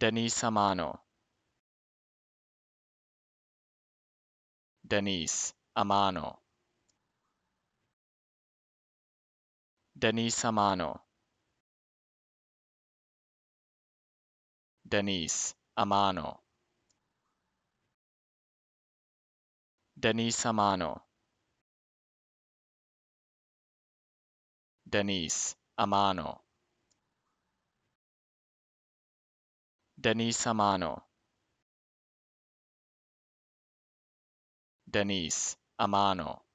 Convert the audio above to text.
Denise Amano. Denise Amano. Denise Amano. Denise Amano. Denise Amano. Denise Amano. Denise Amano. Denise Amano.